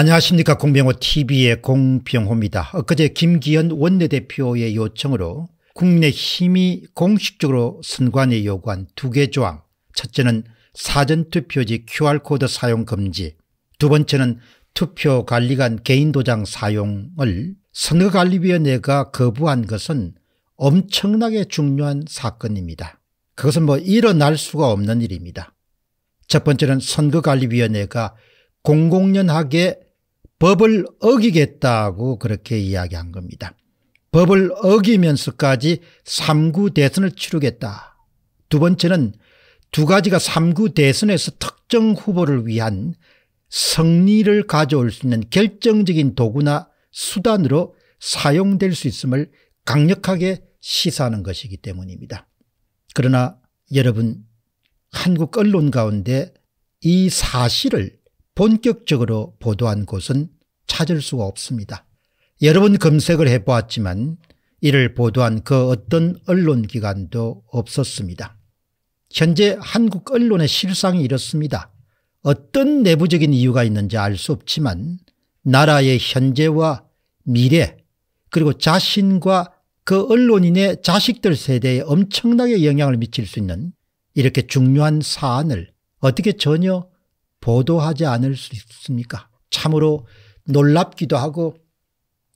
안녕하십니까 공병호 tv의 공병호입니다. 엊그제 김기현 원내대표의 요청으로 국민의힘이 공식적으로 선관위 요구한 두 개 조항 첫째는 사전투표지 QR코드 사용 금지 두 번째는 투표관리관 개인도장 사용을 선거관리위원회가 거부한 것은 엄청나게 중요한 사건입니다. 그것은 뭐 일어날 수가 없는 일입니다. 첫 번째는 선거관리위원회가 공공연하게 법을 어기겠다고 그렇게 이야기한 겁니다. 법을 어기면서까지 3구 대선을 치르겠다. 두 번째는 두 가지가 3구 대선에서 특정 후보를 위한 승리를 가져올 수 있는 결정적인 도구나 수단으로 사용될 수 있음을 강력하게 시사하는 것이기 때문입니다. 그러나 여러분 한국 언론 가운데 이 사실을 본격적으로 보도한 곳은 찾을 수가 없습니다. 여러 번 검색을 해보았지만 이를 보도한 그 어떤 언론기관도 없었습니다. 현재 한국 언론의 실상이 이렇습니다. 어떤 내부적인 이유가 있는지 알 수 없지만 나라의 현재와 미래 그리고 자신과 그 언론인의 자식들 세대에 엄청나게 영향을 미칠 수 있는 이렇게 중요한 사안을 어떻게 전혀 보도하지 않을 수 있습니까? 참으로 놀랍기도 하고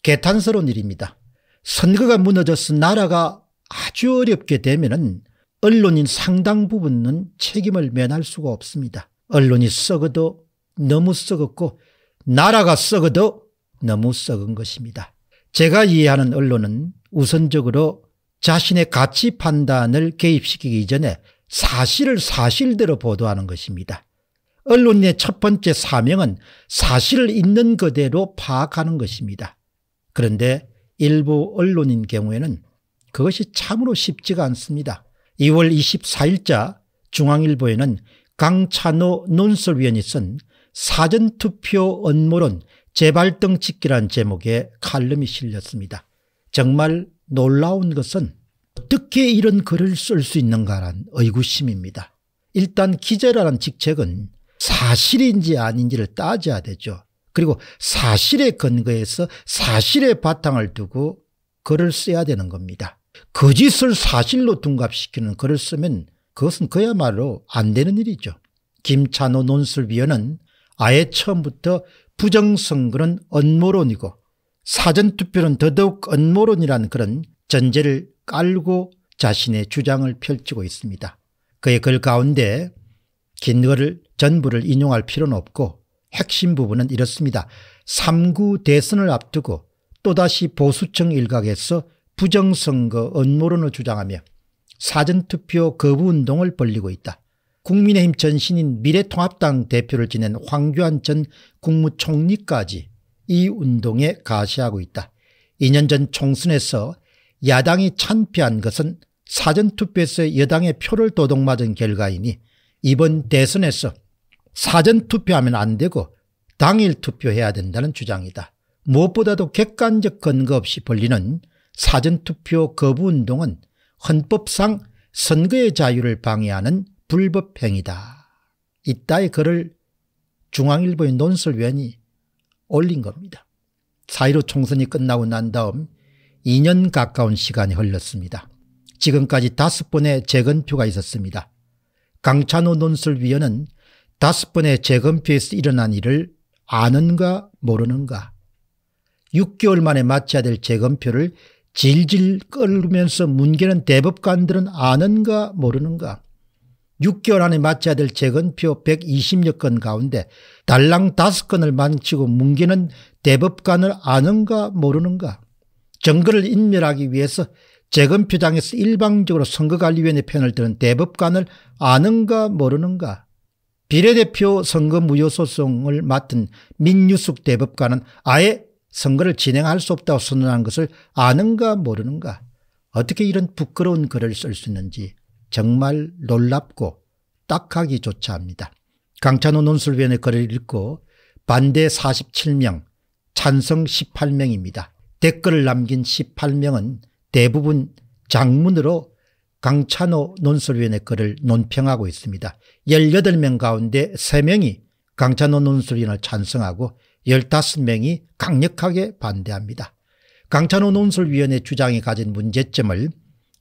개탄스러운 일입니다. 선거가 무너져서 나라가 아주 어렵게 되면은 언론인 상당 부분은 책임을 면할 수가 없습니다. 언론이 썩어도 너무 썩었고 나라가 썩어도 너무 썩은 것입니다. 제가 이해하는 언론은 우선적으로 자신의 가치 판단을 개입시키기 전에 사실을 사실대로 보도하는 것입니다. 언론의 첫 번째 사명은 사실을 있는 그대로 파악하는 것입니다. 그런데 일부 언론인 경우에는 그것이 참으로 쉽지가 않습니다. 2월 24일자 중앙일보에는 강찬호 논설위원이 쓴 사전투표 언모론 재발등 찍기란 제목의 칼럼이 실렸습니다. 정말 놀라운 것은 어떻게 이런 글을 쓸 수 있는가란 의구심입니다. 일단 기자라는 직책은 사실인지 아닌지를 따져야 되죠. 그리고 사실에 근거해서 사실의 바탕을 두고 글을 써야 되는 겁니다. 거짓을 그 사실로 둔갑시키는 글을 쓰면 그것은 그야말로 안 되는 일이죠. 김찬호 논술위원은 아예 처음부터 부정선거는 언모론이고 사전투표는 더더욱 언모론이라는 그런 전제를 깔고 자신의 주장을 펼치고 있습니다. 그의 글 가운데 긴 글을 전부를 인용할 필요는 없고 핵심 부분은 이렇습니다. 3구 대선을 앞두고 또다시 보수층 일각에서 부정선거 언모론을 주장하며 사전투표 거부운동을 벌리고 있다. 국민의힘 전신인 미래통합당 대표를 지낸 황교안 전 국무총리까지 이 운동에 가시하고 있다. 2년 전 총선에서 야당이 참패한 것은 사전투표에서 여당의 표를 도둑맞은 결과이니 이번 대선에서 사전 투표하면 안 되고 당일 투표해야 된다는 주장이다. 무엇보다도 객관적 근거 없이 벌리는 사전투표 거부운동은 헌법상 선거의 자유를 방해하는 불법 행위다. 이따의 글을 중앙일보의 논설위원이 올린 겁니다. 4.15 총선이 끝나고 난 다음 2년 가까운 시간이 흘렀습니다. 지금까지 다섯 번의 재건표가 있었습니다. 강찬호 논설위원은 다섯 번의 재검표에서 일어난 일을 아는가 모르는가 6개월 만에 맞춰야 될 재검표를 질질 끌면서 문개는 대법관들은 아는가 모르는가 6개월 안에 맞춰야 될 재검표 120여 건 가운데 달랑 5건을 망치고 문개는 대법관을 아는가 모르는가 정거를 인멸하기 위해서 재검표장에서 일방적으로 선거관리위원회 편을 드는 대법관을 아는가 모르는가 비례대표 선거 무효소송을 맡은 민유숙 대법관은 아예 선거를 진행할 수 없다고 선언한 것을 아는가 모르는가 어떻게 이런 부끄러운 글을 쓸 수 있는지 정말 놀랍고 딱하기조차 합니다. 강찬호 논술위원회 글을 읽고 반대 47명 찬성 18명입니다. 댓글을 남긴 18명은 대부분 장문으로 강찬호 논술위원의 글을 논평하고 있습니다. 18명 가운데 3명이 강찬호 논술위원을 찬성하고 15명이 강력하게 반대합니다. 강찬호 논술위원회 주장이 가진 문제점을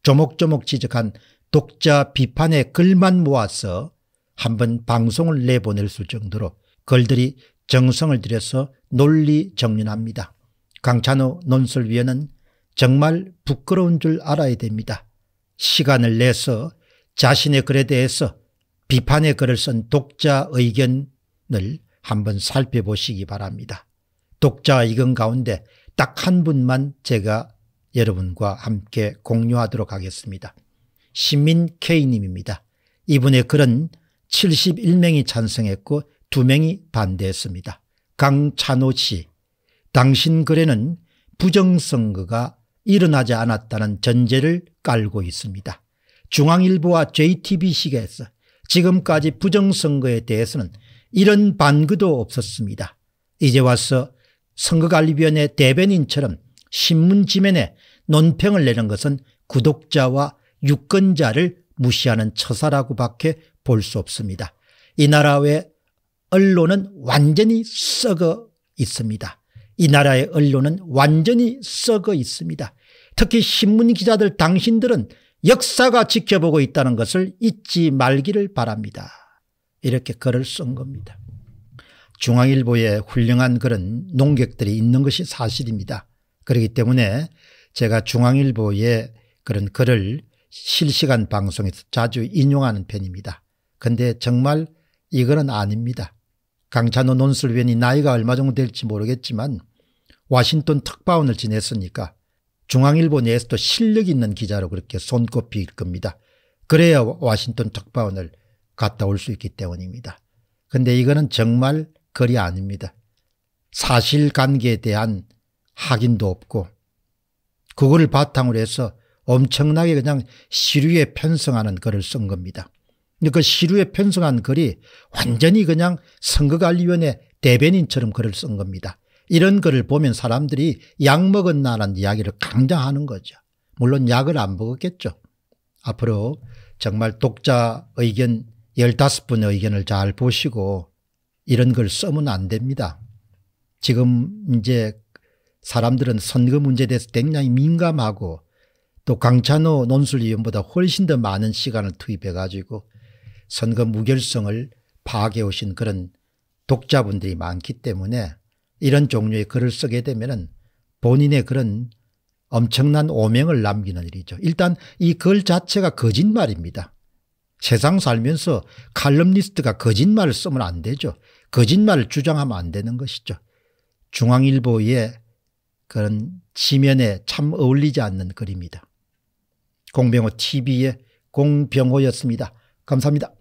조목조목 지적한 독자 비판의 글만 모아서 한번 방송을 내보낼 수 정도로 글들이 정성을 들여서 논리 정리합니다 강찬호 논술위원은 정말 부끄러운 줄 알아야 됩니다. 시간을 내서 자신의 글에 대해서 비판의 글을 쓴 독자 의견을 한번 살펴보시기 바랍니다. 독자 의견 가운데 딱 한 분만 제가 여러분과 함께 공유하도록 하겠습니다. 시민 K님입니다. 이분의 글은 71명이 찬성했고 2명이 반대했습니다. 강찬호 씨, 당신 글에는 부정선거가 일어나지 않았다는 전제를 깔고 있습니다. 중앙일보와 JTBC에서 지금까지 부정선거에 대해서는 이런 반구도 없었습니다. 이제 와서 선거관리위원회 대변인처럼 신문지면에 논평을 내는 것은 구독자와 유권자를 무시하는 처사라고 밖에 볼 수 없습니다. 이 나라의 언론은 완전히 썩어 있습니다. 이 나라의 언론은 완전히 썩어 있습니다. 특히 신문 기자들 당신들은 역사가 지켜보고 있다는 것을 잊지 말기를 바랍니다. 이렇게 글을 쓴 겁니다. 중앙일보에 훌륭한 그런 농객들이 있는 것이 사실입니다. 그렇기 때문에 제가 중앙일보의 그런 글을 실시간 방송에서 자주 인용하는 편입니다. 근데 정말 이거는 아닙니다. 강찬호 논술위원이 나이가 얼마 정도 될지 모르겠지만 와싱턴 특파원을 지냈으니까 중앙일보 내에서도 실력 있는 기자로 그렇게 손꼽힐 겁니다. 그래야 와싱턴 특파원을 갔다 올 수 있기 때문입니다. 근데 이거는 정말 거리 아닙니다. 사실관계에 대한 확인도 없고 그걸 바탕으로 해서 엄청나게 그냥 시류에 편성하는 글을 쓴 겁니다. 그 시류에 편성한 글이 완전히 그냥 선거관리위원회 대변인처럼 글을 쓴 겁니다. 이런 글을 보면 사람들이 약 먹었나라는 이야기를 강장하는 거죠. 물론 약을 안 먹었겠죠. 앞으로 정말 독자 의견 15분의 의견을 잘 보시고 이런 걸 쓰면 안 됩니다. 지금 이제 사람들은 선거 문제에 대해서 굉장히 민감하고 또 강찬호 논술위원보다 훨씬 더 많은 시간을 투입해 가지고 선거 무결성을 파악해 오신 그런 독자분들이 많기 때문에 이런 종류의 글을 쓰게 되면 본인의 그런 엄청난 오명을 남기는 일이죠. 일단 이 글 자체가 거짓말입니다. 세상 살면서 칼럼니스트가 거짓말을 쓰면 안 되죠. 거짓말을 주장하면 안 되는 것이죠. 중앙일보의 그런 지면에 참 어울리지 않는 글입니다. 공병호 TV의 공병호였습니다. 감사합니다.